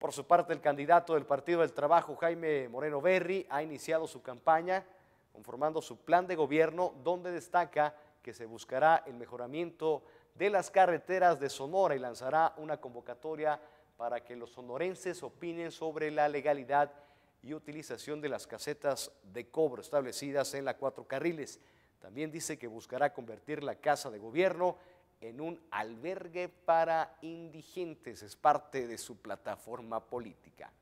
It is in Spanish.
Por su parte, el candidato del Partido del Trabajo, Jaime Moreno Berry, ha iniciado su campaña conformando su plan de gobierno donde destaca que se buscará el mejoramiento de las carreteras de Sonora y lanzará una convocatoria para que los sonorenses opinen sobre la legalidad y utilización de las casetas de cobro establecidas en la Cuatro Carriles. También dice que buscará convertir la Casa de Gobierno en un albergue para indigentes. Es parte de su plataforma política.